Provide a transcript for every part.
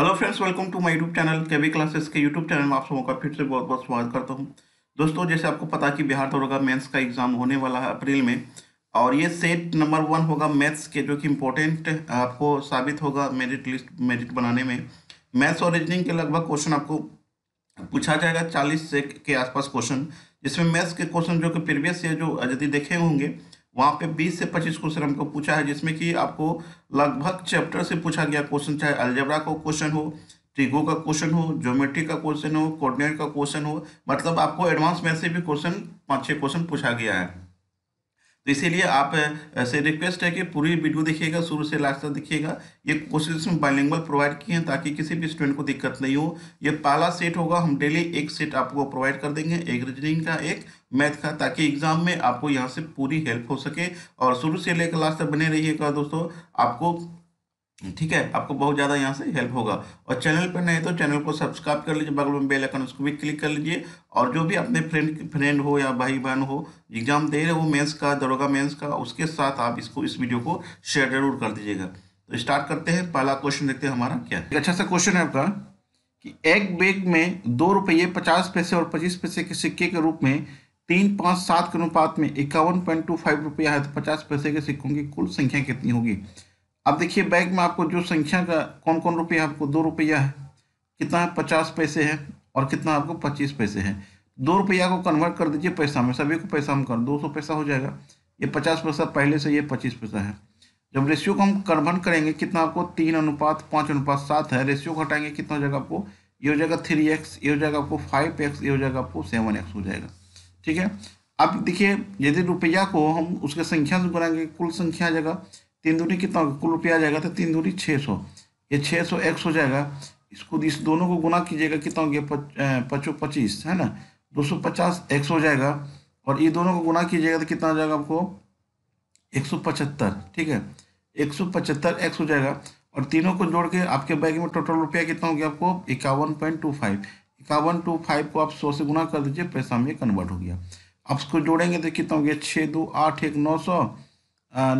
hello friends welcome to my YouTube channel V classes के YouTube channel में आप सबों का फिर से बहुत बहुत स्वागत करता हूं दोस्तों जैसे आपको पता है कि बिहार दौड़ का मेंस का एग्ज़ाम होने वाला है अप्रैल में और ये सेट नंबर वन होगा मैथ्स के जो कि इम्पोर्टेंट आपको साबित होगा मेरिट लिस्ट मेरिट बनाने में मैथ्स और रीजनिंग के लगभग क्वेश्चन आपको पूछा जाएगा चालीस से के आसपास क्वेश्चन जिसमें मैथ्स के क्वेश्चन जो कि प्रीवियस ईयर जो यदि देखे होंगे वहाँ पे 20 से 25 क्वेश्चन हमको पूछा है जिसमें कि आपको लगभग चैप्टर से पूछा गया क्वेश्चन चाहे अल्जबरा का क्वेश्चन हो ट्रिगो का क्वेश्चन हो ज्योमेट्री का क्वेश्चन हो कोऑर्डिनेट का क्वेश्चन हो मतलब आपको एडवांस में से भी क्वेश्चन पाँच छः क्वेश्चन पूछा गया है तो इसीलिए आप से रिक्वेस्ट है कि पूरी वीडियो देखिएगा शुरू से लास्ट तक देखिएगा ये क्वेश्चन इसमें बाइलिंगल प्रोवाइड किए हैं ताकि किसी भी स्टूडेंट को दिक्कत नहीं हो ये पहला सेट होगा हम डेली एक सेट आपको प्रोवाइड कर देंगे एक रीजनिंग का एक मैथ का ताकि एग्जाम में आपको यहाँ से पूरी हेल्प हो सके और शुरू से लेकर लास्ट तक बने रहिएगा दोस्तों आपको ठीक है आपको बहुत ज़्यादा यहाँ से हेल्प होगा और चैनल पर नए तो चैनल को सब्सक्राइब कर लीजिए बगल में बेल आइकन उसको भी क्लिक कर लीजिए और जो भी अपने फ्रेंड फ्रेंड हो या भाई बहन हो एग्जाम दे रहे हो मेंस का दरोगा मेंस का उसके साथ आप इसको इस वीडियो को शेयर जरूर कर दीजिएगा तो स्टार्ट करते हैं पहला क्वेश्चन देखते हैं हमारा क्या एक अच्छा सा क्वेश्चन है आपका कि एक बैग में दो रुपये पचास पैसे और पच्चीस पैसे के सिक्के के रूप में तीन पाँच सात के अनुपात में इक्यावन पॉइंट टू फाइव रुपया है तो पचास पैसे के सिक्कों की कुल संख्या कितनी होगी अब देखिए बैग में आपको जो संख्या का कौन कौन रुपया आपको दो रुपया है कितना है पचास पैसे है और कितना आपको पच्चीस पैसे है दो रुपया को कन्वर्ट कर दीजिए पैसा में सभी को पैसा हम कर दो सौ पैसा हो जाएगा ये पचास पैसा पहले से ये पच्चीस पैसा है जब रेशियो को हम कन्वर्ट करेंगे कितना आपको तीन अनुपात पाँच अनुपात सात है रेशियो को हटाएंगे कितना हो जाएगा आपको ये हो जाएगा थ्री एक्स ये हो जाएगा आपको फाइव एक्स ये हो जाएगा आपको सेवन एक्स हो जाएगा ठीक है अब देखिए यदि रुपया को हम उसके संख्या से गुनाएंगे कुल संख्या जाएगा तीन दूनी कितना होगा कुल रुपया जाएगा तो तीन दूनी छः सौ ये छः सौ एक्स हो जाएगा इसको इस दोनों को गुना कीजिएगा कितना हो गया पचो पच्चीस है ना दो सौ पचास एक्स हो जाएगा और ये दोनों को गुना कीजिएगा तो कितना हो जाएगा आपको एक सौ पचहत्तर ठीक है एक सौ पचहत्तर एक्स हो जाएगा और तीनों को जोड़ के आपके बैग में टोटल रुपया कितना हो गया आपको इक्यावन पॉइंट टू फाइव इक्यावन टू फाइव को आप सौ से गुना कर दीजिए पैसा में कन्वर्ट हो गया अब उसको जोड़ेंगे तो कितना हो गया छः दो आठ एक नौ सौ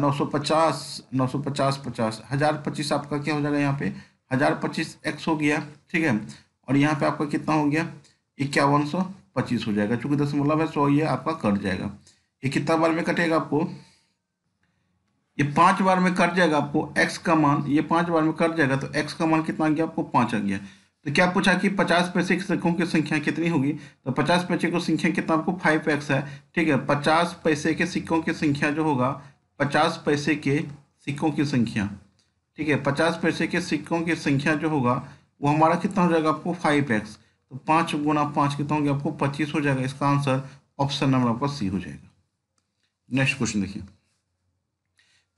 नौ सौ पचास नौ सौ पचास पचास हज़ार पच्चीस आपका क्या हो जाएगा यहाँ पे हज़ार पच्चीस एक्स हो गया ठीक है और यहाँ पे आपका कितना हो गया इक्यावन सौ पच्चीस हो जाएगा चूँकि मतलब है सौ ये आपका कट जाएगा ये कितना बार में कटेगा आपको ये पाँच बार में कट जाएगा आपको एक्स का मान ये पाँच बार में कट जाएगा तो एक्स का मान कितना आ गया आपको पाँच आ गया तो क्या पूछा कि पचास पैसे की सिक्कों की संख्या कितनी होगी तो पचास पैसे को संख्या कितना आपको फाइव एक्स है ठीक है पचास पैसे के सिक्कों की संख्या जो होगा पचास पैसे के सिक्कों की संख्या ठीक है पचास पैसे के सिक्कों की संख्या जो होगा वो हमारा कितना हो जाएगा आपको फाइव एक्स तो पाँच गुना पाँच कितना हो गया आपको पच्चीस हो जाएगा इसका आंसर ऑप्शन नंबर आपका सी हो जाएगा नेक्स्ट क्वेश्चन देखिए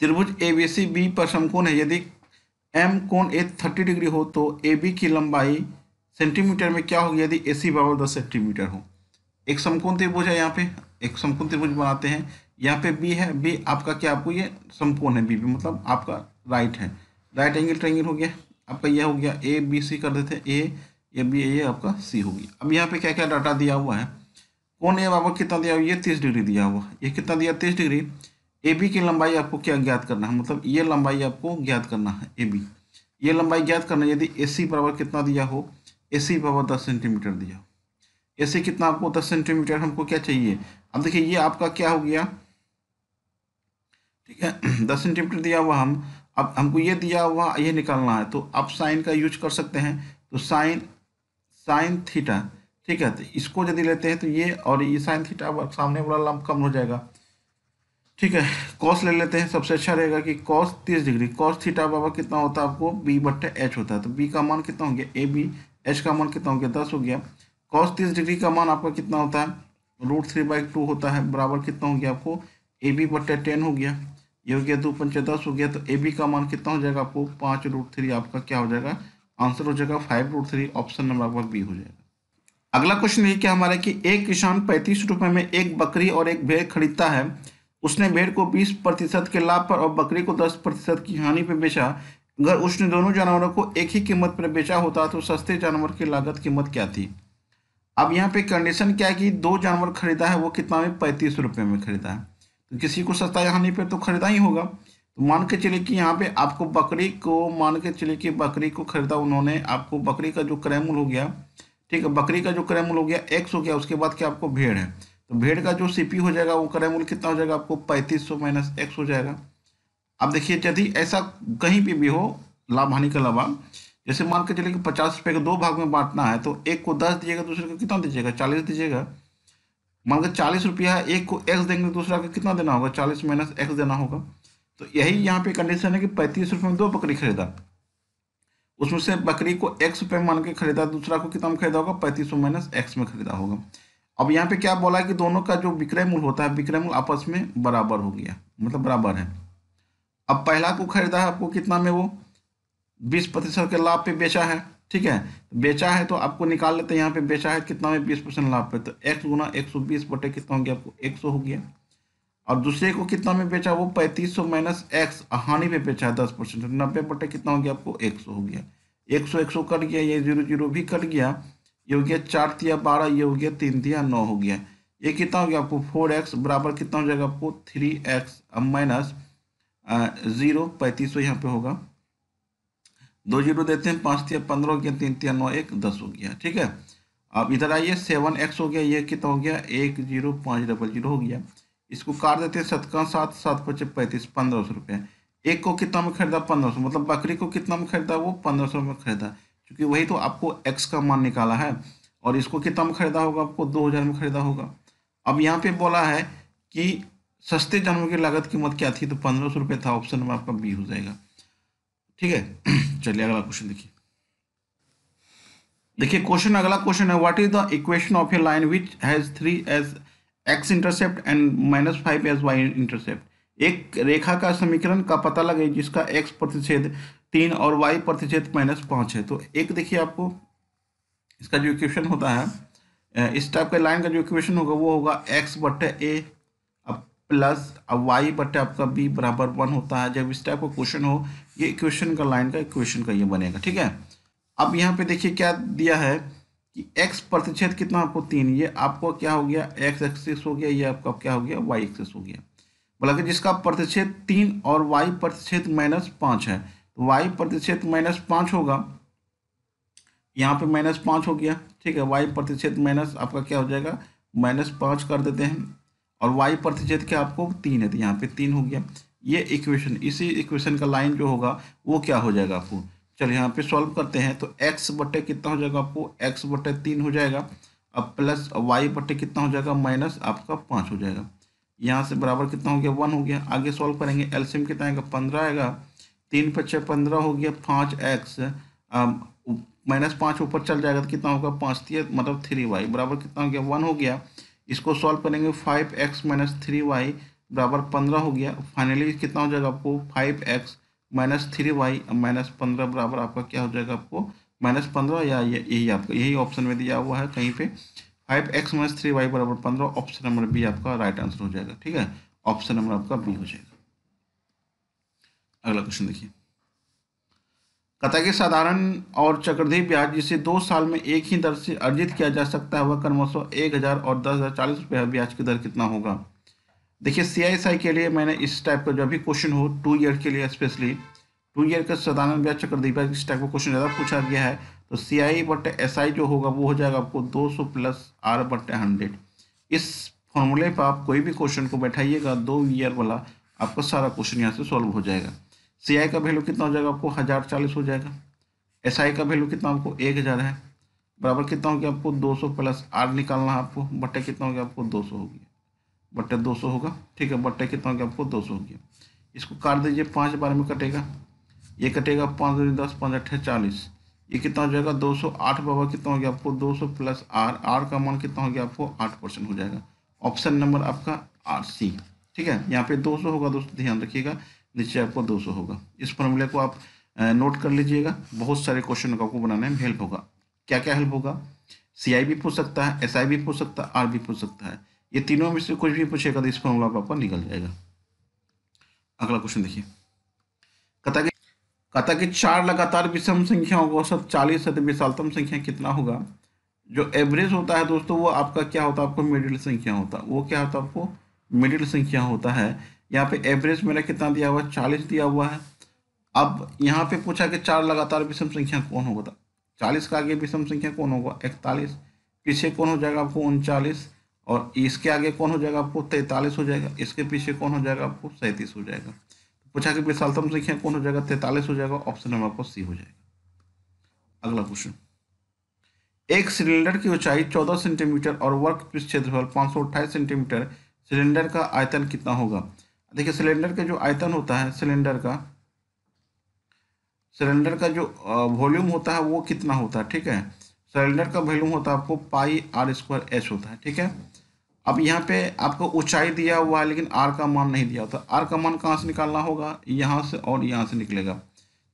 त्रिभुज ए बी सी बी पर समकोण है यदि एम कोण ए थर्टी डिग्री हो तो ए बी की लंबाई सेंटीमीटर में क्या होगी यदि ए सी बराबर दस सेंटीमीटर हो एक समकोण त्रिभुज है यहाँ पे एक समकोण त्रिभुज बनाते हैं यहाँ पे बी है बी आपका क्या आपको ये समकोण है बी बी मतलब आपका राइट है राइट एंगल ट्राइंगल हो गया आपका यह हो गया ए बी सी कर देते हैं ए ये बी ये आपका सी हो गया अब यहाँ पे क्या क्या डाटा दिया हुआ है कौन ए बाबा कितना दिया हुआ ये तीस डिग्री दिया हुआ ये कितना दिया तीस डिग्री ए बी की लंबाई आपको क्या ज्ञात करना है मतलब ये लंबाई आपको ज्ञात करना है ए बी ये लंबाई ज्ञात करना यदि ए सी बराबर कितना दिया हो ए सी बराबर दस सेंटीमीटर दिया हो ए सी कितना आपको दस सेंटीमीटर हमको क्या चाहिए अब देखिए ये आपका क्या हो गया ठीक है दस सेंटीमीटर दिया हुआ हम अब हमको ये दिया हुआ ये निकालना है तो आप साइन का यूज कर सकते हैं तो साइन साइन थीटा ठीक है तो इसको यदि लेते हैं तो ये और ये साइन थीटा सामने वाला लंब कम हो जाएगा ठीक है कॉस ले लेते हैं सबसे अच्छा रहेगा कि कॉस तीस डिग्री कॉस थीटा बाबा कितना होता है आपको बी बट्टे एच होता है तो बी का मान कितना हो गया ए बी एच का मान कितना हो गया दस हो गया कॉस तीस डिग्री का मान आपका कितना होता है रूट थ्री बाई टू होता है बराबर कितना हो गया आपको ए बी बट्टे टेन हो गया ये हो गया दो पंचे दस हो गया तो ए बी का मान कितना हो जाएगा आपको पाँच रूट थ्री आपका क्या हो जाएगा आंसर हो जाएगा five root three option number आपका बी हो जाएगा अगला क्वेश्चन ये क्या हमारा कि एक किसान पैंतीस रुपये में एक बकरी और एक भेड़ खरीदता है उसने भेड़ को 20 प्रतिशत के लाभ पर और बकरी को 10 प्रतिशत की हानि पर बेचा अगर उसने दोनों जानवरों को एक ही कीमत पर बेचा होता तो सस्ते जानवर की लागत कीमत क्या थी अब यहाँ पे कंडीशन क्या है कि दो जानवर खरीदा है वो कितना में पैंतीस रुपये में खरीदा है तो किसी को सस्ता हानि पर तो खरीदा ही होगा तो मान के चले कि यहाँ पे आपको बकरी को मान के चले कि बकरी को खरीदा उन्होंने आपको बकरी का जो क्रैमुल हो गया ठीक है बकरी का जो क्रैमुल हो गया एक्स हो गया उसके बाद क्या आपको भेड़ है तो भेड़ का जो सीपी हो जाएगा वो क्रय मूल्य कितना हो जाएगा आपको पैंतीस सौ माइनस एक्स हो जाएगा अब देखिए यदि ऐसा कहीं भी भी हो लाभ हानि का लाभ जैसे मान के चले कि पचास रुपये का दो भाग में बांटना है तो एक को दस दीजिएगा दूसरे को कितना दीजिएगा चालीस दीजिएगा मान के चालीस रुपया एक को एक्स देंगे दूसरा को कितना देना होगा चालीस माइनस एक्स देना होगा तो यही यहाँ पे कंडीशन है कि पैंतीस रुपये में दो बकरी खरीदा उसमें से बकरी को एक्स रुपये मान के खरीदा दूसरा को कितना में खरीदा होगा पैंतीस सौ माइनस एक्स में खरीदा होगा अब यहाँ पे क्या बोला कि दोनों का जो विक्रय मूल्य होता है विक्रय मूल्य आपस में बराबर हो गया मतलब बराबर है अब पहला को खरीदा है आपको कितना में वो बीस प्रतिशत के लाभ पे बेचा है ठीक है बेचा है तो आपको निकाल लेते हैं यहाँ पे बेचा है कितना में बीस परसेंट लाभ पे तो एक्स गुना एक सौ बीस बटे कितना हो गया आपको एक सौ हो गया और दूसरे को कितना में बेचा वो पैंतीस सौ माइनस एक्स हानि पे बेचा है दस परसेंट नब्बे बटे कितना हो गया आपको एक सौ हो गया एक सौ एक सौ कट गया ये जीरो जीरो भी कट गया ये हो गया चार दिया बारह ये हो गया तीन दिया नौ हो गया ये कितना हो गया आपको फोर एक्स बराबर कितना हो जाएगा आपको थ्री एक्स माइनस जीरो पैंतीस यहाँ पे होगा दो जीरो देते हैं पाँच थी पंद्रह हो गया तीन तिया नौ एक दस हो गया ठीक है अब इधर आइए सेवन एक्स हो गया ये कितना हो गया एक जीरो पाँच डबल जीरो हो गया इसको कार देते हैं सतका सात सात पच्चीस पैंतीस पंद्रह सौ रुपये एक को कितना में खरीदा पंद्रह सौ मतलब बकरी को कितना में खरीदा वो पंद्रह सौ में खरीदा क्योंकि वही तो आपको एक्स का मान निकाला है और इसको कितना में खरीदा होगा आपको दो हज़ार में खरीदा होगा अब यहाँ पे बोला है कि सस्ते जानवर की लागत कीमत क्या थी तो पंद्रह सौ रुपये था ऑप्शन में आपका बी हो जाएगा ठीक है चलिए अगला क्वेश्चन देखिए देखिए क्वेश्चन अगला क्वेश्चन है what is the equation of a line which has three as x intercept and minus five as y intercept एक रेखा का समीकरण का पता लगे जिसका एक्स प्रतिषेध तीन और वाई प्रतिशत माइनस पाँच है तो एक देखिए आपको इसका जो इक्वेशन होता है इस टाइप का लाइन का जो इक्वेशन होगा वो होगा एक्स बटे ए अब प्लस अब वाई बटे आपका बी बराबर वन होता है जब इस टाइप का क्वेश्चन हो ये इक्वेशन का लाइन का इक्वेशन का ये बनेगा ठीक है अब यहाँ पे देखिए क्या दिया है कि x प्रतिशत कितना आपको तीन ये आपको क्या हो गया x एक्सिस हो गया ये आपका क्या हो गया y एक्सिस हो गया बोला कि जिसका प्रतिशत तीन और y प्रतिशत माइनस पाँच है वाई प्रतिशत माइनस पाँच होगा यहाँ पे माइनस पाँच हो गया ठीक है वाई प्रतिशत माइनस आपका क्या हो जाएगा माइनस पाँच कर देते हैं और वाई प्रतिशत क्या आपको तीन है तो यहाँ पे तीन हो गया ये इक्वेशन इसी इक्वेशन का लाइन जो होगा वो क्या हो जाएगा आपको चलो यहाँ पे सॉल्व करते हैं तो एक्स बटे कितना हो जाएगा आपको एक्स बटे तीन हो जाएगा अब प्लस वाई बटे कितना हो जाएगा माइनस आपका पाँच हो जाएगा यहाँ से बराबर कितना हो गया वन हो गया आगे सॉल्व करेंगे एल्शियम कितना आएगा पंद्रह आएगा तीन पच्चे पंद्रह हो गया पाँच एक्स माइनस पाँच ऊपर चल जाएगा तो कितना होगा पाँच थी मतलब थ्री वाई बराबर कितना हो गया वन हो गया इसको सॉल्व करेंगे five x minus three y बराबर पंद्रह हो गया फाइनली कितना हो जाएगा आपको five x minus three y minus पंद्रह बराबर आपका क्या हो जाएगा आपको माइनस पंद्रह या यही आपका यही ऑप्शन में दिया हुआ है कहीं पर five x minus three y बराबर पंद्रह ऑप्शन नंबर बी आपका राइट आंसर हो जाएगा ठीक है ऑप्शन नंबर आपका बी हो जाएगा अगला क्वेश्चन देखिए कथा के साधारण और चक्रधि ब्याज जिसे दो साल में एक ही दर से अर्जित किया जा सकता है वह क्रमशः एक हज़ार और दस हज़ार चालीस रुपये ब्याज की दर कितना होगा देखिए सी के लिए मैंने इस टाइप का जो भी क्वेश्चन हो टू ईयर के लिए स्पेशली टू ईयर का साधारण ब्याज चक्रदीप ब्याज इस टाइप का क्वेश्चन ज़्यादा पूछा गया है तो सी आई बट एस आई जो होगा वो हो जाएगा आपको दो सौ प्लस आर बट हंड्रेड इस फॉर्मूले पर आप कोई भी क्वेश्चन को बैठाइएगा दो ईयर वाला आपका सारा क्वेश्चन यहाँ से सॉल्व हो जाएगा सी आई का वैल्यू कितना हो जाएगा आपको हज़ार चालीस हो जाएगा एस आई का वैल्यू कितना आपको एक हज़ार है बराबर कितना हो गया आपको दो सौ प्लस आर निकालना है आपको बट्टे कितना हो गया आपको दो सौ हो गया बट्टे दो सौ होगा ठीक है बट्टे कितना हो गया आपको दो सौ गया इसको काट दीजिए पाँच बार में कटेगा ये कटेगा पाँच दस पाँच अट्ठे चालीस ये कितना हो जाएगा दो सौ आठ बाबा कितना हो गया आपको दो सौ प्लस आर आर का मान कितना हो गया आपको आठ परसेंट हो जाएगा ऑप्शन नंबर आपका आर सी ठीक है यहाँ पे दो सौ होगा दोस्तों ध्यान रखिएगा नीचे आपको सौ होगा इस फॉर्मूले को आप नोट कर लीजिएगा बहुत सारे क्वेश्चन आपको बनाने में हेल्प होगा क्या क्या हेल्प होगा सी आई भी पूछ सकता है एस आई भी पूछ सकता है आर भी पूछ सकता है ये तीनों में से कुछ भी पूछेगा तो इस फॉर्मूला आपका निकल जाएगा अगला क्वेश्चन देखिए कथा की कथा की चार लगातार विषम संख्याओं को सब चालीस से विशालतम संख्या कितना होगा जो एवरेज होता है दोस्तों वो आपका क्या होता है आपको मिडिल संख्या होता है वो क्या होता है आपको मिडिल संख्या होता है यहाँ पे एवरेज मेरा कितना दिया हुआ है चालीस दिया हुआ है अब यहाँ पे पूछा कि चार लगातार विषम संख्या कौन होगा चालीस का आगे विषम संख्या कौन होगा इकतालीस पीछे कौन हो जाएगा आपको उनचालीस और इसके आगे कौन हो जाएगा आपको तैंतालीस हो जाएगा इसके पीछे कौन हो जाएगा आपको सैंतीस हो जाएगा पूछा कि विशालतम संख्या कौन हो जाएगा तैंतालीस हो जाएगा ऑप्शन नंबर आपको सी हो जाएगा अगला क्वेश्चन एक सिलेंडर की ऊंचाई चौदह सेंटीमीटर और वर्क पीस क्षेत्रफल अट्ठाईस सेंटीमीटर सिलेंडर का आयतन कितना होगा देखिए सिलेंडर का जो आयतन होता है सिलेंडर का सिलेंडर का जो वॉल्यूम होता है वो कितना होता है ठीक है सिलेंडर का वॉल्यूम होता है आपको पाई आर स्क्वायर एच होता है ठीक है अब यहाँ पे आपको ऊंचाई दिया हुआ है लेकिन आर का मान नहीं दिया होता आर का मान कहाँ से निकालना होगा यहाँ से और यहाँ से निकलेगा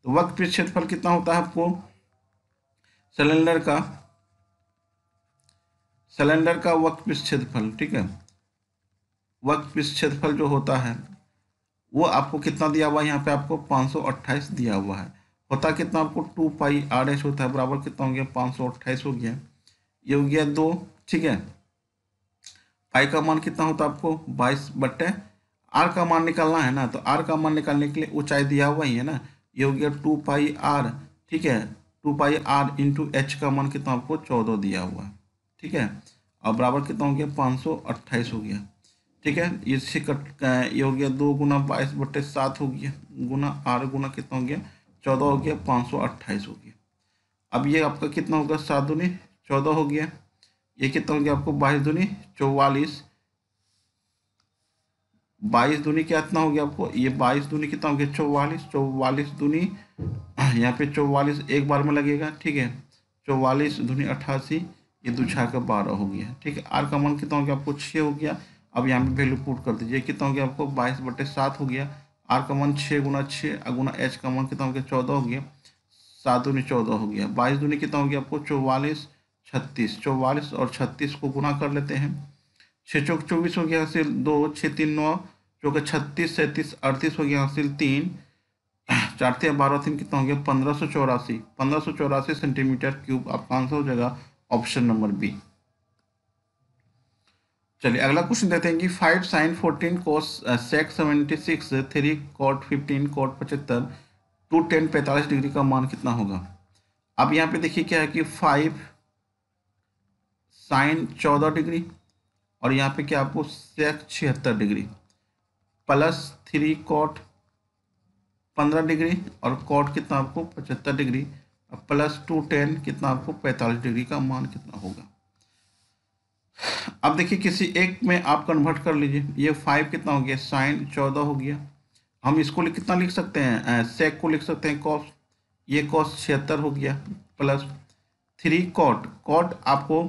तो वक्त पे क्षेत्रफल कितना होता है आपको सिलेंडर का सिलेंडर का वक्त पे क्षेत्रफल ठीक है वक्त पे क्षेत्रफल जो होता है वो आपको कितना दिया हुआ है यहाँ पे आपको पाँच दिया हुआ है होता कितना आपको टू पाई आर एस होता है बराबर कितना हो गया पाँच हो गया ये हो गया दो ठीक है पाई का मान कितना होता है आपको बाईस बट्टे आर का मान निकालना है ना तो आर का मान निकालने के लिए ऊंचाई दिया हुआ ही है ना ये हो गया टू पाई आर ठीक है two pi r into h का मान कितना आपको चौदह दिया हुआ है ठीक है और बराबर कितना हो गया पाँच सौ अट्ठाईस हो गया ठीक है ये कट ये हो गया दो गुना बाईस बटे सात हो गया गुना आर गुना कितना हो गया चौदह हो गया पाँच सौ अट्ठाईस हो गया अब ये आपका कितना होगा सात दूनी चौदह हो गया ये कितना हो गया आपको बाईस दूनी चौवालीस बाईस दूनी क्या इतना हो गया आपको ये बाईस दूनी कितना हो गया चौवालीस चौवालीस दूनी यहाँ पे चौवालीस एक बार में लगेगा ठीक है चौवालीस दूनी अट्ठासी ये दो छह का बारह हो गया ठीक है आर का मान कितना हो गया आपको छः हो गया अब यहाँ पे वैल्यू पुट कर दीजिए कितना हो गया आपको बाईस बटे सात हो गया आर का मन छः गुना छः गुना एच का मन कितना हो गया चौदह हो गया सात दूनी चौदह हो गया बाईस दूनी कितना हो गया आपको चौवालीस छत्तीस चौवालीस और छत्तीस को गुना कर लेते हैं छः चौक चौबीस हो गया हासिल दो छः तीन नौ चौके छत्तीस सैंतीस अड़तीस हो गया हासिल तीन चार तीन बारह तीन कितना हो गया पंद्रह सौ चौरासी पंद्रह सौ चौरासी सेंटीमीटर क्यूब आपका आंसर हो जाएगा ऑप्शन नंबर बी चलिए अगला क्वेश्चन देते हैं कि five sine fourteen cos sec seventy six three cot fifteen cot पचहत्तर टू टेन पैंतालीस डिग्री का मान कितना होगा अब यहाँ पे देखिए क्या है कि फाइव साइन चौदह डिग्री और यहाँ पे क्या आपको सेक छिहत्तर डिग्री प्लस थ्री कोट पंद्रह डिग्री और कोट कितना आपको पचहत्तर डिग्री प्लस टू टेन कितना आपको पैंतालीस डिग्री का मान कितना होगा अब देखिए किसी एक में आप कन्वर्ट कर लीजिए ये फाइव कितना हो गया साइन चौदह हो गया हम इसको कितना लिख सकते हैं सेक को लिख सकते हैं कॉस ये कॉस छिहत्तर हो गया प्लस थ्री कॉट कॉट आपको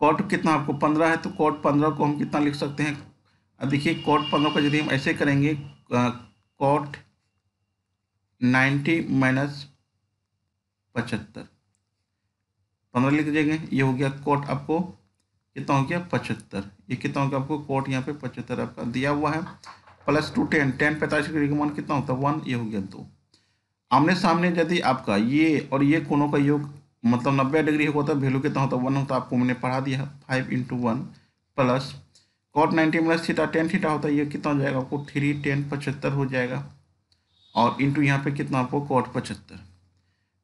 कॉट कितना आपको पंद्रह है तो कॉट पंद्रह को हम कितना लिख सकते हैं देखिए कॉट पंद्रह का यदि हम ऐसे करेंगे कॉट नाइन्टी माइनस पचहत्तर पंद्रह लिख देंगे ये हो गया कोट आपको कितना हो गया पचहत्तर ये कितना हो गया आपको कोट यहाँ पे पचहत्तर आपका दिया हुआ है प्लस टू टेन टेन पैंतालीस डिग्री का मान कितना होता है वन ये हो गया दो आमने सामने यदि आपका ये और ये कोनों का योग मतलब नब्बे डिग्री होगा तो वैल्यू कितना होता है वन होता आपको मैंने पढ़ा दिया five into one plus cot ninety minus theta tan theta होता है ये कितना हो जाएगा आपको थ्री टेन पचहत्तर हो जाएगा और इंटू यहाँ पे कितना आपको कॉट पचहत्तर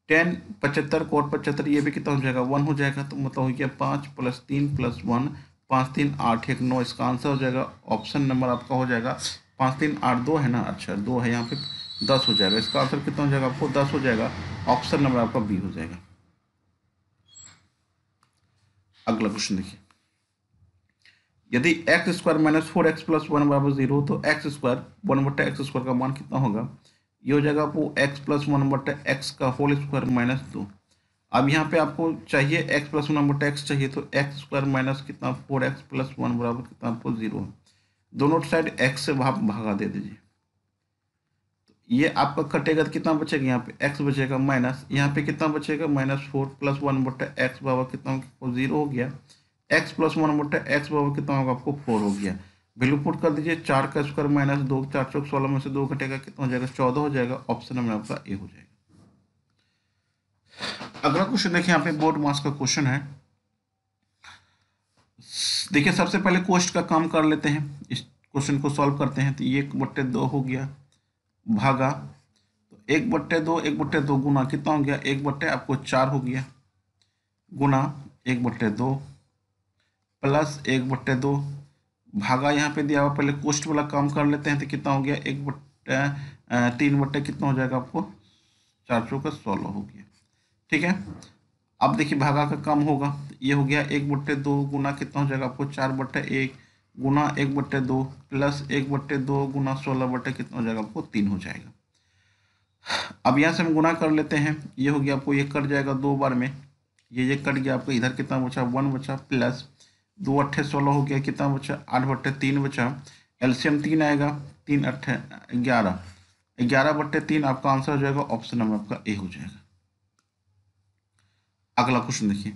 टेन पचहत्तर कोट पचहत्तर ये भी कितना हो जाएगा वन हो जाएगा तो मतलब हो गया पाँच प्लस तीन प्लस वन पाँच तीन आठ एक नौ इसका आंसर हो जाएगा ऑप्शन नंबर आपका हो जाएगा पाँच तीन आठ दो है ना अच्छा दो है यहाँ पे दस हो जाएगा इसका आंसर कितना हो जाएगा आपको दस हो जाएगा ऑप्शन नंबर आपका बी हो जाएगा अगला क्वेश्चन देखिए यदि x square minus four x plus one बराबर जीरो तो एक्स स्क्वायर वन बटा एक्स स्क्वायर का मान कितना होगा ये हो जाएगा आपको एक्स प्लस वन बटे एक्स का होल स्क्वायर माइनस दो अब यहाँ पे आपको चाहिए एक्स प्लस वन बटे एक्स चाहिए तो एक्स स्क्वायर माइनस कितना फोर एक्स प्लस वन बराबर कितना आपको जीरो है दोनों साइड एक्स से भाग भागा दे दीजिए तो ये आपका कटेगा तो कितना बचेगा यहाँ पे एक्स बचेगा माइनस यहाँ पे कितना बचेगा माइनस फोर प्लस वन बटे एक्स बराबर कितना जीरो हो गया एक्स प्लस वन बटे एक्स बराबर कितना होगा आपको फोर हो गया वैल्यू पुट कर दीजिए चार का स्क्वायर माइनस दो चार चौक सोलह में से दो घटेगा कितना हो जाएगा चौदह हो जाएगा ऑप्शन नंबर आपका ए हो जाएगा अगला क्वेश्चन देखिए यहाँ पे बोर्ड मास का क्वेश्चन है देखिए सबसे पहले कोस्ट का काम कर लेते हैं इस क्वेश्चन को सॉल्व करते हैं तो ये एक बट्टे दो हो गया भागा तो एक बट्टे दो एक बट्टे दो गुना कितना हो गया एक बट्टे आपको चार हो गया गुना एक बट्टे दो प्लस एक बट्टे दो भागा यहाँ पे दिया हुआ पहले कोस्ट वाला काम कर लेते हैं तो कितना हो गया एक बट्टे तीन बट्टे कितना हो जाएगा आपको चार सौ का सोलह हो गया ठीक है अब देखिए भागा का काम होगा ये हो गया एक बट्टे दो गुना कितना हो जाएगा आपको चार बट्टे एक गुना एक बट्टे दो प्लस एक बट्टे दो गुना सोलह बट्टे कितना हो जाएगा आपको तीन हो जाएगा अब यहाँ से हम गुना कर लेते हैं ये हो गया आपको ये कट जाएगा दो बार में ये ये कट गया आपको इधर कितना बचा वन बचा प्लस दो अट्ठे सोलह हो गया कितना बचा आठ बट्टे तीन बचा एल्शियम तीन आएगा तीन अट्ठे ग्यारह ग्यारह बट्टे तीन आपका आंसर हो जाएगा ऑप्शन नंबर आपका ए हो जाएगा अगला क्वेश्चन देखिए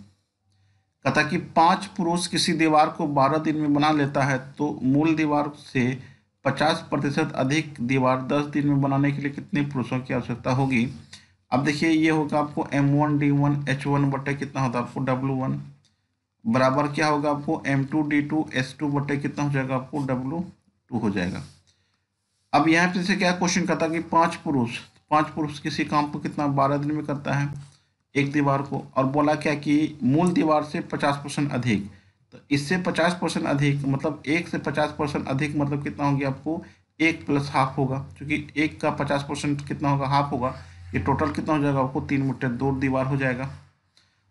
कथा कि पांच पुरुष किसी दीवार को बारह दिन में बना लेता है तो मूल दीवार से पचास प्रतिशत अधिक दीवार दस दिन में बनाने के लिए कितने पुरुषों की आवश्यकता होगी अब देखिए ये होगा आपको M one D one H one बटे कितना होता है आपको डब्लू वन बराबर क्या होगा आपको M two D two S two बटे कितना हो जाएगा आपको डब्लू टू हो जाएगा अब यहाँ पे से क्या क्वेश्चन करता है कि पांच पुरुष पांच पुरुष किसी काम को कितना बारह दिन में करता है एक दीवार को और बोला क्या कि मूल दीवार से पचास परसेंट अधिक तो इससे पचास परसेंट अधिक मतलब एक से पचास परसेंट अधिक मतलब कितना होगी आपको एक प्लस हाफ होगा क्योंकि एक का पचास परसेंट कितना होगा हाफ होगा ये टोटल कितना हो जाएगा आपको तीन मीटर दो दीवार हो जाएगा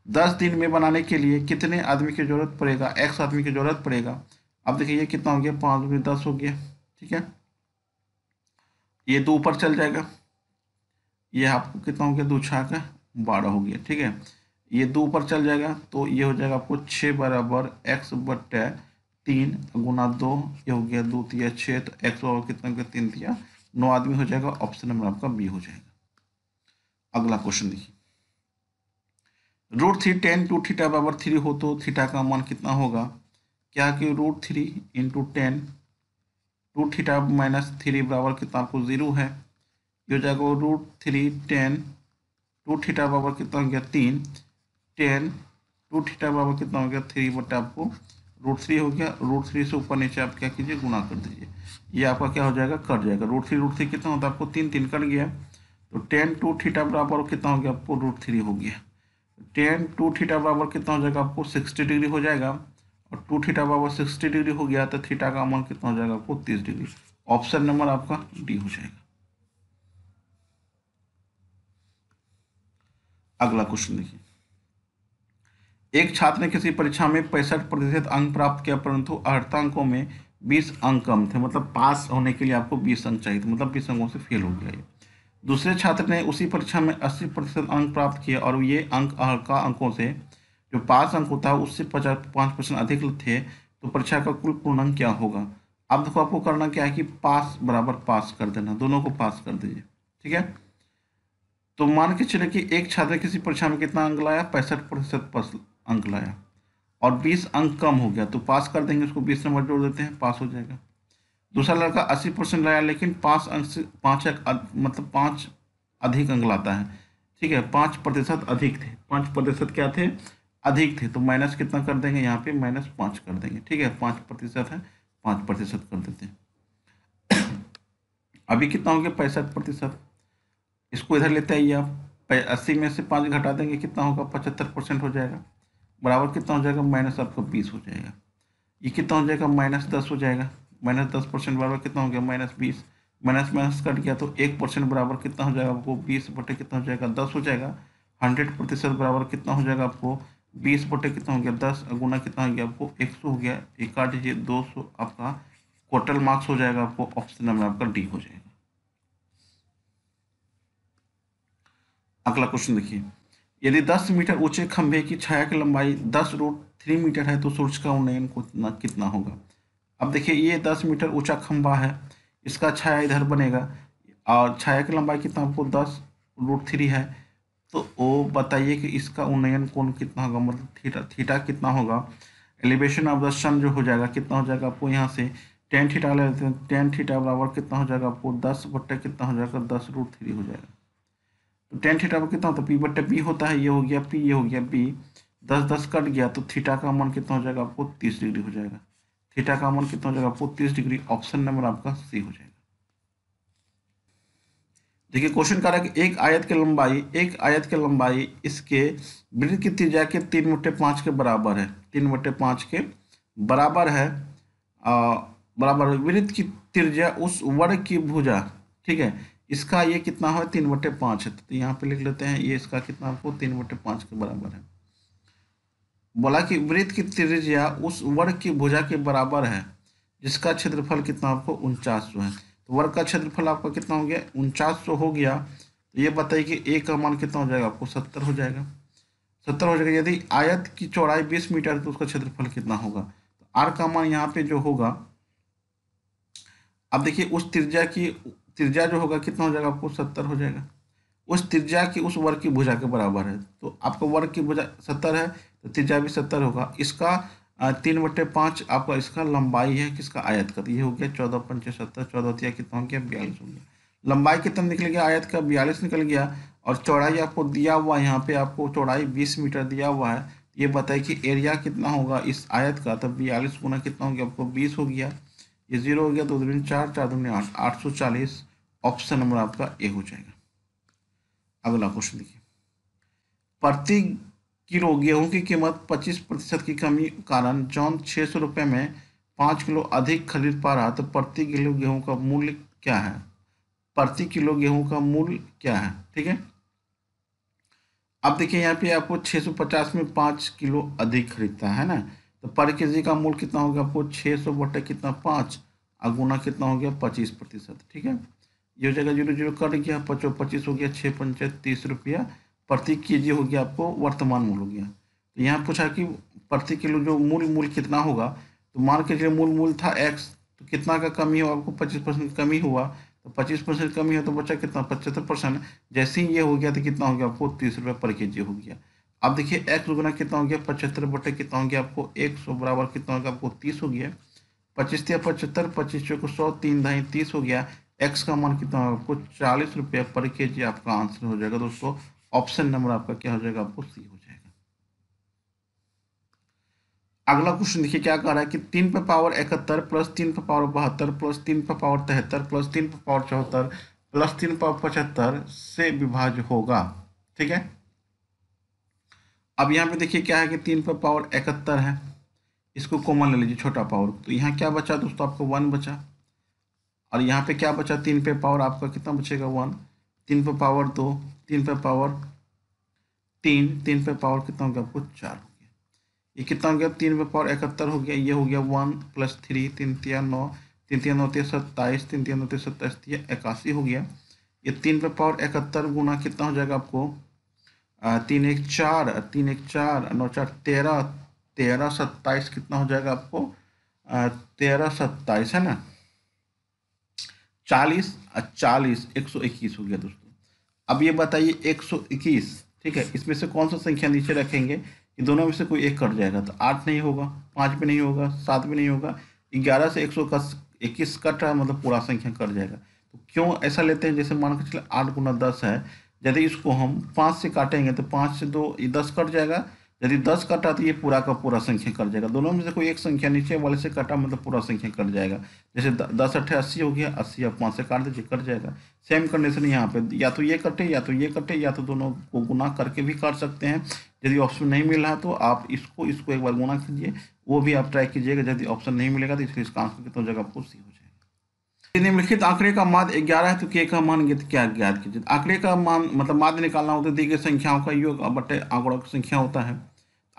दस दिन में बनाने के लिए कितने आदमी की ज़रूरत पड़ेगा एक्स आदमी की ज़रूरत पड़ेगा अब देखिए ये कितना हो गया पाँच दुनी दस हो गया ठीक है ये दो ऊपर चल जाएगा ये आपको कितना हो गया दो छा का बारह हो गया ठीक है ये दो ऊपर चल जाएगा तो ये हो जाएगा आपको छः बराबर एक्स बट्टे तीन गुना दो ये हो गया दो दिया छः तो एक्स बराबर कितना हो गया तीन दिया नौ आदमी हो जाएगा ऑप्शन नंबर आपका बी हो जाएगा अगला क्वेश्चन देखिए root three tan two theta बराबर थ्री हो तो थीटा का मान कितना होगा क्या कि root three into tan two theta minus three बराबर कितना आपको जीरो है ये हो जाएगा root three tan two theta बराबर कितना हो गया तीन टेन टू थीटा बराबर कितना हो गया थ्री बट आपको रूट थ्री हो गया रूट थ्री से ऊपर नीचे आप क्या कीजिए गुना कर दीजिए ये आपका क्या हो जाएगा कट जाएगा रूट थ्री रूट थ्री कितना होता है आपको तीन तीन कट गया तो टेन टू थीटा बराबर कितना हो गया आपको रूट थ्री हो गया टेन टू थीटा बराबर कितना हो जाएगा आपको सिक्सटी डिग्री हो जाएगा और टू थीटा बराबर सिक्सटी डिग्री हो गया तो थीटा का मान कितना हो जाएगा आपको तीस डिग्री ऑप्शन नंबर आपका डी हो जाएगा अगला क्वेश्चन देखिए एक छात्र ने किसी परीक्षा में पैंसठ प्रतिशत अंक प्राप्त किया परंतु अर्थ अंकों में बीस अंक कम थे मतलब पास होने के लिए आपको बीस अंक चाहिए थे मतलब बीस अंकों से फेल हो गया ये दूसरे छात्र ने उसी परीक्षा में 80 प्रतिशत अंक प्राप्त किए और ये अंक हल्का अंकों से जो पाँच अंक होता है उससे पचास पाँच परसेंट अधिक थे तो परीक्षा का कुल पूर्णांक क्या होगा अब देखो आपको करना क्या है कि पास बराबर पास कर देना दोनों को पास कर दीजिए ठीक है तो मान के चले कि एक छात्र किसी परीक्षा में कितना अंक लाया पैंसठ प्रतिशत अंक लाया और बीस अंक कम हो गया तो पास कर देंगे उसको बीस नंबर जोड़ देते हैं पास हो जाएगा दूसरा लड़का अस्सी परसेंट लाया लेकिन पाँच अंक से पाँच मतलब पाँच अधिक अंक लाता है ठीक है पाँच प्रतिशत अधिक थे पाँच प्रतिशत क्या थे अधिक थे तो माइनस कितना कर देंगे यहाँ पे माइनस पाँच कर देंगे ठीक है पाँच प्रतिशत है पाँच प्रतिशत कर देते हैं अभी कितना हो गया पैंसठ प्रतिशत इसको इधर लेते आइए आप अस्सी में से पाँच घटा देंगे कितना होगा पचहत्तर परसेंट हो जाएगा बराबर कितना हो जाएगा माइनस आपका बीस हो जाएगा ये कितना हो जाएगा माइनस दस हो जाएगा माइनस दस परसेंट बराबर कितना हो गया माइनस बीस माइनस माइनस कट गया तो एक परसेंट बराबर कितना हो जाएगा आपको बीस बटे कितना हो जाएगा दस हो जाएगा हंड्रेड प्रतिशत बराबर कितना हो जाएगा आपको बीस बटे कितना हो गया दस गुना कितना हो गया आपको एक सौ हो गया एक काट दीजिए दो सौ आपका टोटल मार्क्स हो जाएगा आपको ऑप्शन नंबर आपका डी हो जाएगा अगला क्वेश्चन देखिए यदि 10 मीटर ऊंचे खंभे की छाया की लंबाई दस रूट थ्री मीटर है तो सूर्य का उन्नयन कितना कितना होगा अब देखिए ये दस मीटर ऊंचा खंभा है इसका छाया इधर बनेगा और छाया की लंबाई कितना आपको दस रूट थ्री है तो वो बताइए कि इसका उन्नयन कौन कितना होगा मतलब थीटा थीटा कितना होगा एलिवेशन ऑफ द सन जो हो जाएगा कितना हो जाएगा आपको यहाँ से टेन थीटा ले लेते हैं टेन थीटा बराबर कितना हो जाएगा आपको दस बट्टे कितना हो जाएगा दस रूट थ्री हो जाएगा तो टेन थीटा पर कितना होता है पी बट्टे पी होता है ये हो गया पी ये हो गया पी दस दस कट गया तो थीटा का मन कितना हो जाएगा आपको तीस डिग्री हो जाएगा थीटा का मान कितना हो जाएगा आपको तीस डिग्री ऑप्शन नंबर आपका सी हो जाएगा देखिए क्वेश्चन कह रहा है कि एक आयत की लंबाई एक आयत की लंबाई इसके वृद्ध की त्रिज्या के तीन बटे पाँच के बराबर है तीन बटे पाँच के बराबर है आ, बराबर वृद्ध की त्रिज्या उस वर्ग की भुजा ठीक है इसका ये कितना है तीन बटे पाँच है तो यहाँ पे लिख लेते हैं ये इसका कितना आपको तीन बटे पाँच के बराबर है बोला कि वृत्त की त्रिज्या उस वर्ग की भुजा के बराबर है जिसका क्षेत्रफल कितना आपको उनचास सौ है तो वर्ग का क्षेत्रफल आपका कितना हो गया उनचास सौ हो गया तो ये बताइए कि ए का मान कितना हो जाएगा आपको सत्तर हो जाएगा सत्तर हो जाएगा यदि आयत की चौड़ाई बीस मीटर तो उसका क्षेत्रफल कितना होगा तो आर का मान यहाँ पे जो होगा अब देखिए उस त्रिज्या की त्रिज्या जो होगा कितना हो जाएगा आपको सत्तर हो जाएगा उस त्रिज्या की उस वर्ग की भुजा के बराबर है तो आपका वर्ग की भुजा सत्तर है तो त्रिज्या भी सत्तर होगा इसका तीन बटे पाँच आपका इसका लंबाई है किसका आयत का ये हो गया चौदह पंच सत्तर चौदह तिया कितना हो गया बयालीस हो गया लंबाई कितना निकल गया आयत का बयालीस निकल गया और चौड़ाई आपको दिया हुआ है यहाँ पे आपको चौड़ाई बीस मीटर दिया हुआ है ये बताइए कि एरिया कितना होगा इस आयत का तो बयालीस गुना कितना हो गया आपको बीस हो गया ये जीरो हो गया दो दिन चार चार दिन आठ आठ सौ चालीस ऑप्शन नंबर आपका ए हो जाएगा अगला क्वेश्चन देखिए प्रति किलो गेहूं की कीमत 25 प्रतिशत की कमी कारण जौन छः सौ रुपये में पाँच किलो अधिक खरीद पा रहा तो प्रति किलो गेहूं का मूल्य क्या है प्रति किलो गेहूं का मूल्य क्या है ठीक है अब देखिए यहाँ पे आपको 650 में पाँच किलो अधिक खरीदता है ना तो पर के जी का मूल्य कितना हो गया आपको 600 सौ बटे कितना पाँच और गुना कितना हो गया 25 प्रतिशत ठीक है ये जगह जीरो जीरो कट गया पचो पच्चीस हो गया छः पंचायत तीस रुपया प्रति के जी हो गया आपको वर्तमान मूल हो गया तो यहाँ पूछा कि प्रति किलो जो मूल मूल कितना होगा तो मान के चलिए मूल मूल था एक्स तो कितना का कमी हो आपको पच्चीस परसेंट कमी हुआ तो पच्चीस परसेंट कमी हो तो बचा कितना पचहत्तर परसेंट जैसे ही ये हो गया तो कितना हो गया आपको तीस रुपये पर के जी हो गया अब देखिए एक्स गुना कितना हो गया पचहत्तर बटे कितना हो गया आपको एक सौ बराबर कितना हो गया आपको तीस हो गया पच्चीस या पचहत्तर पच्चीस को सौ तीन दहाई तीस हो गया एक्स का मान कितना होगा आपको चालीस रुपये पर के जी आपका आंसर हो जाएगा दोस्तों ऑप्शन नंबर आपका क्या हो जाएगा आपको सी हो जाएगा अगला क्वेश्चन देखिए क्या कह रहा है कि तीन पे पावर इकहत्तर प्लस तीन पे पावर बहत्तर प्लस तीन पे पावर तिहत्तर प्लस तीन पे पावर चौहत्तर प्लस तीन पावर पचहत्तर से विभाज होगा ठीक है अब यहां पे देखिए क्या है कि तीन पे पावर इकहत्तर है इसको कॉमन ले लीजिए छोटा पावर तो यहाँ क्या बचा दोस्तों आपको वन बचा और यहाँ पे क्या बचा तीन पे पावर आपका कितना बचेगा वन तीन पे पावर दो तीन पे पावर तीन तीन पे पावर कितना हो गया आपको चार हो गया ये कितना हो गया तीन पे पावर इकहत्तर हो गया ये हो गया वन प्लस थ्री तीन तिया नौ तीन तिया नौ तीस सत्ताईस तीन तिया नौ तीस सत्ताईस तिया इक्यासी हो गया ये तीन पे पावर इकहत्तर गुना कितना हो जाएगा आपको तीन एक चार तीन एक चार नौ चार तेरह तेरह सत्ताईस कितना हो जाएगा आपको तेरह सत्ताईस है ना चालीस चालीस एक सौ इक्कीस हो गया दोस्तों अब ये बताइए 121 ठीक है इसमें से कौन सा संख्या नीचे रखेंगे कि दोनों में से कोई एक कट जाएगा तो आठ नहीं होगा पाँच भी नहीं होगा सात भी नहीं होगा ग्यारह से एक सौ का इक्कीस कट रहा मतलब पूरा संख्या कट जाएगा तो क्यों ऐसा लेते हैं जैसे मान के चले आठ गुना दस है यदि इसको हम पाँच से काटेंगे तो पाँच से दो ये दस कट जाएगा यदि दस कटा तो ये पूरा का पूरा संख्या कट जाएगा दोनों में से कोई एक संख्या नीचे वाले से कटा मतलब पूरा संख्या कट जाएगा जैसे दस अट्ठे अस्सी हो गया अस्सी आप पाँच से काट दीजिए कट जाएगा सेम कंडीशन यहाँ पे या तो ये कटे या तो ये कटे या तो दोनों को गुना करके भी काट सकते हैं यदि ऑप्शन नहीं मिल रहा तो आप इसको इसको एक बार गुना कीजिए वो भी आप ट्राई कीजिएगा यदि ऑप्शन नहीं मिलेगा तो इसलिए इसका आंसर कितना तो जगह पूर्ति हो जाएगा निम्नलिखित आंकड़े का माध्य ग्यारह है तो के का मान ज्ञात क्या ज्ञात कीजिए आंकड़े का मान मतलब माध्य निकालना होता है दी गई संख्याओं का योग बटे आंकड़ों की संख्या होता है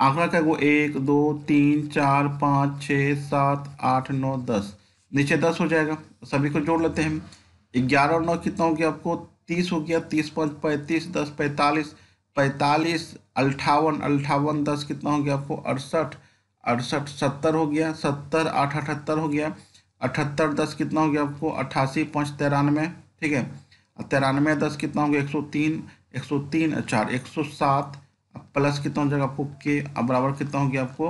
आंकड़ा क्या वो एक दो तीन चार पाँच छः सात आठ नौ दस नीचे दस हो जाएगा सभी को जोड़ लेते हैं ग्यारह और नौ कितना हो गया आपको तीस हो गया तीस पाँच पैंतीस दस पैंतालीस पैंतालीस अट्ठावन अट्ठावन दस कितना हो गया आपको अड़सठ अड़सठ सत्तर हो गया सत्तर आठ अठहत्तर हो गया अठहत्तर दस कितना हो गया आपको अट्ठासी पाँच तिरानवे ठीक है तिरानवे दस कितना हो गया एक सौ तीन एक सौ तीन चार एक सौ सात प्लस कितना हो जाएगा आपको के अब बराबर कितना हो गया आपको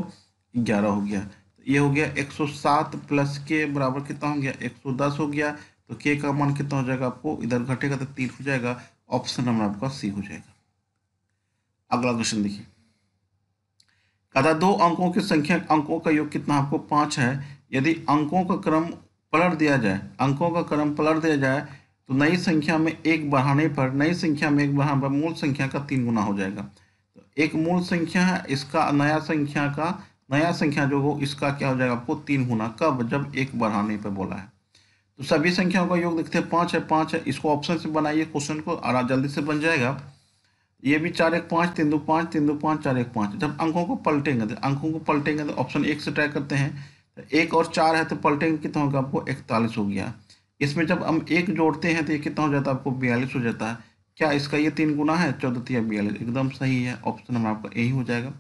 ग्यारह हो गया तो ये हो गया एक सौ सात प्लस के बराबर कितना हो गया एक सौ दस हो गया तो के का मान कितना हो जाएगा आपको इधर घटेगा तो तीन हो जाएगा ऑप्शन नंबर आपका सी हो जाएगा अगला क्वेश्चन देखिए कदा दो अंकों की संख्या अंकों का योग कितना आपको पाँच है यदि अंकों का क्रम पलट दिया जाए अंकों का क्रम पलट दिया जाए तो नई संख्या में एक बढ़ाने पर नई संख्या में एक बढ़ाने पर मूल संख्या का तीन गुना हो जाएगा एक मूल संख्या है इसका नया संख्या का नया संख्या जो हो इसका क्या हो जाएगा आपको तीन गुना कब जब एक बढ़ाने पर बोला है तो सभी संख्याओं का योग देखते हैं पाँच है पाँच है इसको ऑप्शन से बनाइए क्वेश्चन को और जल्दी से बन जाएगा ये भी चार एक पाँच तीन दो पाँच तीन दो पाँच चार एक पाँच जब अंकों को पलटेंगे तो अंकों को पलटेंगे तो ऑप्शन एक से ट्राई करते हैं तो एक और चार है तो पलटेंगे कितना होगा आपको इकतालीस हो गया इसमें जब हम एक जोड़ते हैं तो ये कितना हो जाता है आपको बयालीस हो जाता है क्या इसका ये तीन गुना है या बयालीस एकदम सही है ऑप्शन नंबर आपका यही हो जाएगा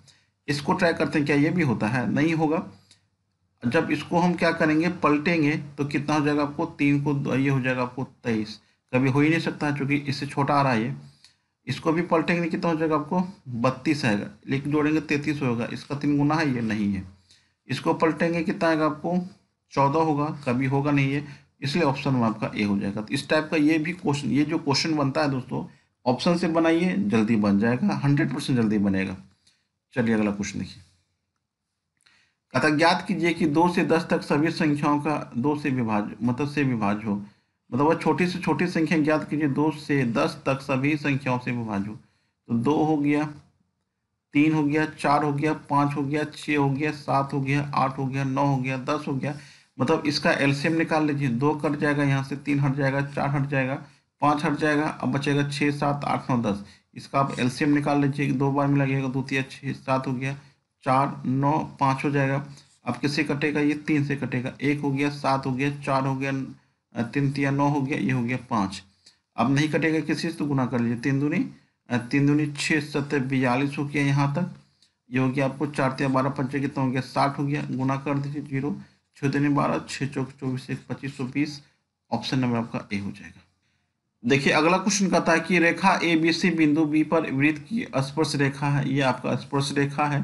इसको ट्राई करते हैं क्या ये भी होता है नहीं होगा जब इसको हम क्या करेंगे पलटेंगे तो कितना हो जाएगा आपको तीन को ये हो जाएगा आपको तेईस कभी हो ही नहीं सकता है चूँकि इससे छोटा आ रहा है ये इसको भी पलटेंगे कितना हो जाएगा आपको बत्तीस आएगा लेकिन जोड़ेंगे तैंतीस होगा इसका तीन गुना है ये नहीं है इसको पलटेंगे कितना आएगा आपको चौदह होगा कभी होगा नहीं है इसलिए ऑप्शन वन आपका ए हो जाएगा तो इस टाइप का ये भी क्वेश्चन ये जो क्वेश्चन बनता है दोस्तों ऑप्शन से बनाइए जल्दी बन जाएगा हंड्रेड परसेंट जल्दी बनेगा चलिए अगला क्वेश्चन देखिए कथा ज्ञात कीजिए कि दो से दस तक सभी संख्याओं का दो से विभाज मतलब से विभाज हो मतलब वह छोटी से छोटी संख्या ज्ञात कीजिए दो से दस तक सभी संख्याओं से विभाज हो तो दो हो गया तीन हो गया चार हो गया पाँच हो गया छः हो गया सात हो गया आठ हो गया नौ हो गया दस हो गया मतलब इसका एलसीएम निकाल लीजिए दो कट जाएगा यहाँ से तीन हट जाएगा चार हट जाएगा पाँच हट जाएगा अब बचेगा छः सात आठ नौ दस इसका आप एलसीएम निकाल लीजिए दो बार में लगेगा दो तीन छः सात हो गया चार नौ पाँच हो जाएगा अब किससे कटेगा ये तीन से कटेगा एक हो गया सात हो गया चार हो गया तीन तीन नौ हो गया ये हो गया पाँच अब नहीं कटेगा किसी से तो गुना कर लीजिए तीन दूनी तीन दूनी छः सत्तर बयालीस हो गया यहाँ तक ये हो गया आपको चार तीन बारह पंचे कितना हो गया साठ हो गया गुना कर दीजिए जीरो छः दिन बारह छः चौक चौबीस एक पच्चीस सौ बीस ऑप्शन नंबर आपका ए हो जाएगा देखिए अगला क्वेश्चन कहता है कि रेखा ए बी सी बिंदु बी पर वृत्त की स्पर्श रेखा है ये आपका स्पर्श रेखा है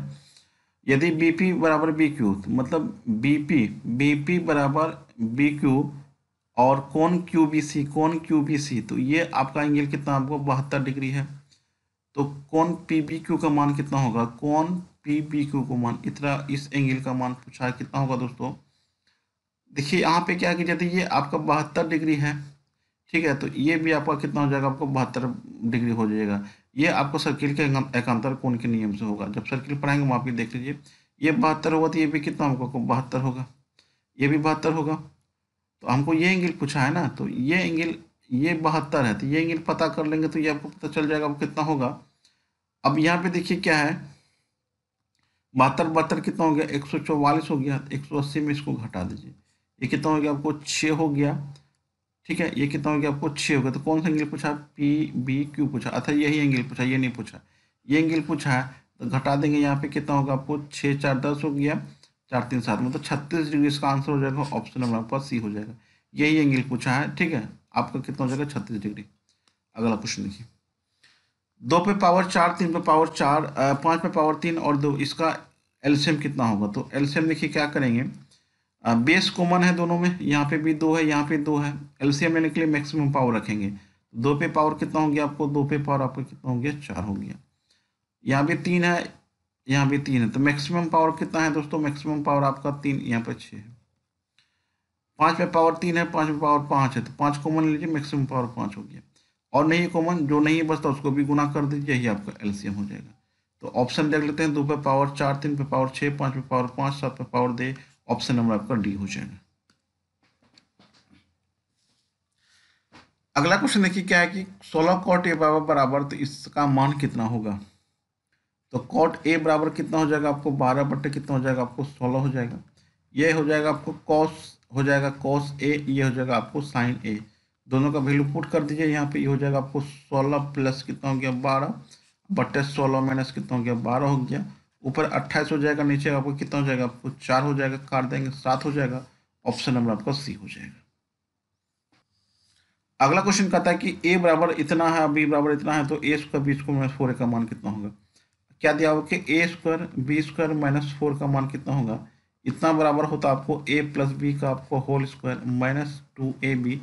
यदि बी पी बराबर बी क्यू तो मतलब बी पी बी पी बराबर बी क्यू और कौन क्यू बी सी कौन क्यू बी सी तो ये आपका एंगल कितना आपको बहत्तर डिग्री है तो कौन पी बी क्यू का मान कितना होगा कौन पी बी क्यू का मान इतना इस एंगल का मान पूछा है कितना होगा दोस्तों देखिए यहाँ पे क्या कीजिए तो ये आपका बहत्तर डिग्री है ठीक है तो ये भी आपका कितना हो जाएगा आपको बहत्तर डिग्री हो जाएगा ये आपको सर्किल के एकांतर कोण के नियम से होगा जब सर्किल पढ़ाएंगे वहाँ पर देख लीजिए ये बहत्तर होगा तो ये भी कितना होगा आपको बहत्तर होगा ये भी बहत्तर होगा तो हमको ये एंगल पूछा है ना तो ये एंगल ये बहत्तर है तो ये एंगल पता कर लेंगे तो ये आपको पता चल जाएगा आपको कितना होगा अब यहाँ पे देखिए क्या है बहत्तर बहत्तर कितना हो गया एक सौ चौवालीस हो गया तो एक सौ अस्सी में इसको घटा दीजिए ये कितना हो गया आपको छः हो गया ठीक है ये कितना हो गया आपको छः हो गया तो कौन सा एंगल पूछा पी बी क्यू पूछा अर्थात यही एंगल पूछा ये नहीं पूछा ये एंगल पूछा है तो घटा देंगे यहाँ पे कितना होगा आपको छः चार दस हो गया चार तीन सात मतलब छत्तीस डिग्री इसका आंसर हो जाएगा ऑप्शन नंबर आपका सी हो जाएगा यही एंगल पूछा है ठीक है आपका कितना हो जाएगा छत्तीस डिग्री अगला क्वेश्चन देखिए दो पे पावर चार तीन पे पावर चार पाँच पे पावर तीन और दो इसका एल्शियम कितना होगा तो एल्शियम देखिए क्या करेंगे बेस कॉमन है दोनों में यहाँ पे भी दो है यहाँ पे दो है एलसीएम लेने के लिए मैक्सिमम पावर रखेंगे दो पे पावर कितना हो गया आपको दो पे पावर आपको कितना हो गया चार हो गया यहाँ भी तीन है यहाँ भी तीन है तो मैक्सिमम पावर कितना है दोस्तों मैक्सिमम पावर आपका तीन यहाँ पर छः है पाँच पे पावर तीन है पाँच में पावर पाँच है तो पाँच कॉमन लीजिए मैक्सिमम पावर पाँच हो गया और नहीं कॉमन जो नहीं बचता तो उसको भी गुना कर दीजिए यही आपका एलसीएम हो जाएगा तो ऑप्शन देख लेते हैं दो पे पावर चार तीन पे पावर छः पाँच पे पावर पाँच सात पे पावर दे ऑप्शन नंबर आपका डी हो जाएगा अगला क्वेश्चन देखिए क्या है कि सोलह कॉट ए बराबर बराबर तो इसका मान कितना होगा तो कॉट ए बराबर कितना हो जाएगा आपको बारह बट्टे कितना हो जाएगा आपको सोलह हो जाएगा ये हो जाएगा आपको कॉस हो जाएगा कॉस ए ये हो जाएगा आपको साइन ए दोनों का वैल्यू पुट कर दीजिए यहाँ पे ये हो जाएगा आपको सोलह प्लस कितना हो गया बारह बट्टे सोलह माइनस कितना हो गया बारह हो गया ऊपर अट्ठाईस हो जाएगा नीचे आपको कितना हो जाएगा आपको चार हो जाएगा काट देंगे सात हो जाएगा ऑप्शन नंबर आपका सी हो जाएगा अगला क्वेश्चन कहता है कि ए बराबर इतना है बी बराबर इतना है तो a square b square minus four का मान कितना होगा क्या दिया हुआ कि a square b square minus four का मान कितना होगा इतना बराबर होता तो आपको ए प्लस बी का आपको whole square minus two a b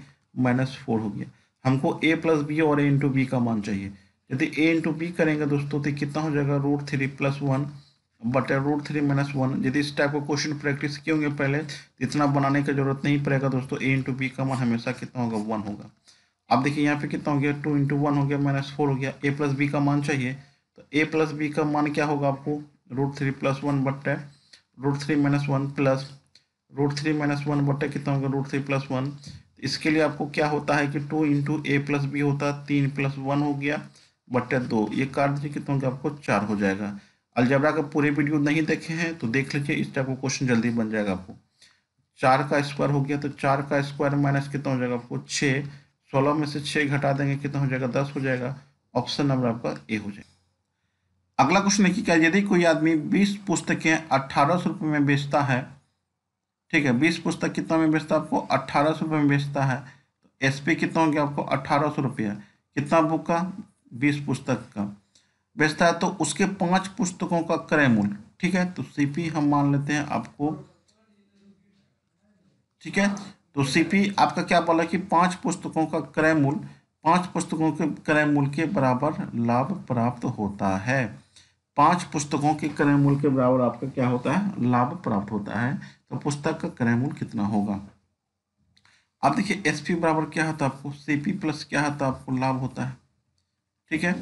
minus four हो गया हमको ए प्लस बी और ए इंटू बी का मान चाहिए यदि ए इंटू बी करेंगे दोस्तों तो कितना हो जाएगा रूट थ्री प्लस वन बटे रूट थ्री माइनस वन यदि इस टाइप का क्वेश्चन प्रैक्टिस किए होंगे पहले तो इतना बनाने की जरूरत नहीं पड़ेगा दोस्तों ए इंटू बी का मान हमेशा कितना होगा वन होगा आप देखिए यहाँ पे कितना हो गया टू इंटू वन हो गया माइनस फोर हो गया ए प्लस बी का मान चाहिए तो ए प्लस बी का मान क्या होगा आपको रूट थ्री प्लस वन बट्टे root three minus one plus root three minus one बट्टे कितना होगा रूट थ्री प्लस वन इसके लिए आपको क्या होता है कि two into a plus b होता है तीन प्लस वन हो गया बट्टे दो ये कार्य कितना होगा आपको चार हो जाएगा अलजबरा का पूरे वीडियो नहीं देखे हैं तो देख लीजिए इस टाइप का क्वेश्चन जल्दी बन जाएगा आपको चार का स्क्वायर हो गया तो चार का स्क्वायर माइनस कितना हो जाएगा आपको छः सोलह में से छः घटा देंगे कितना हो जाएगा दस हो जाएगा ऑप्शन नंबर आपका ए हो जाएगा अगला क्वेश्चन देखिए क्या यदि कोई आदमी बीस पुस्तकें अट्ठारह सौ रुपये में बेचता है ठीक है बीस पुस्तक कितना में बेचता है आपको अट्ठारह सौ रुपये में बेचता है तो एस पी कितना हो गया आपको अट्ठारह सौ रुपये कितना बुक का बीस पुस्तक का बेचता है तो उसके पांच पुस्तकों का क्रय मूल्य ठीक है तो सीपी हम मान लेते हैं आपको ठीक है तो सीपी आपका क्या बोला कि पांच पुस्तकों का क्रय मूल्य पांच पुस्तकों के क्रय मूल्य के बराबर लाभ प्राप्त होता है पांच पुस्तकों के क्रय मूल्य के बराबर आपका क्या होता है लाभ प्राप्त होता है तो पुस्तक का क्रय मूल्य कितना होगा अब देखिए एसपी बराबर क्या होता है आपको सीपी प्लस क्या होता है आपको लाभ होता है ठीक है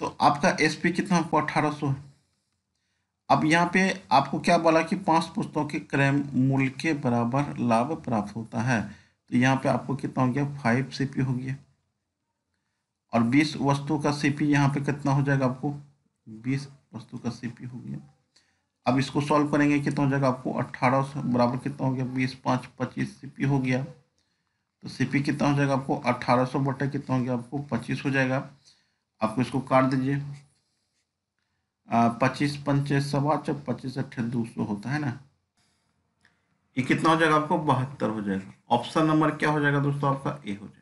तो आपका एसपी कितना आपको अट्ठारह सौ है अब यहाँ पे आपको क्या बोला कि पांच पुस्तकों के क्रय मूल्य के बराबर लाभ प्राप्त होता है तो यहाँ पे आपको कितना हो गया फाइव सीपी हो गया और बीस वस्तु का सीपी यहाँ पे कितना हो जाएगा आपको बीस वस्तु का सीपी हो गया अब इसको सॉल्व करेंगे कितना हो जाएगा आपको अट्ठारह सौ बराबर कितना हो गया बीस पाँच पच्चीस पी हो गया तो सीपी कितना हो जाएगा आपको अट्ठारह सौ बटे कितना हो गया आपको पच्चीस हो जाएगा आपको इसको काट दीजिए पच्चीस पंचे सवा चौ पच्चीस अट्ठे दो सौ होता है ना ये कितना हो जाएगा आपको बहत्तर हो जाएगा ऑप्शन नंबर क्या हो जाएगा दोस्तों आपका ए हो जाएगा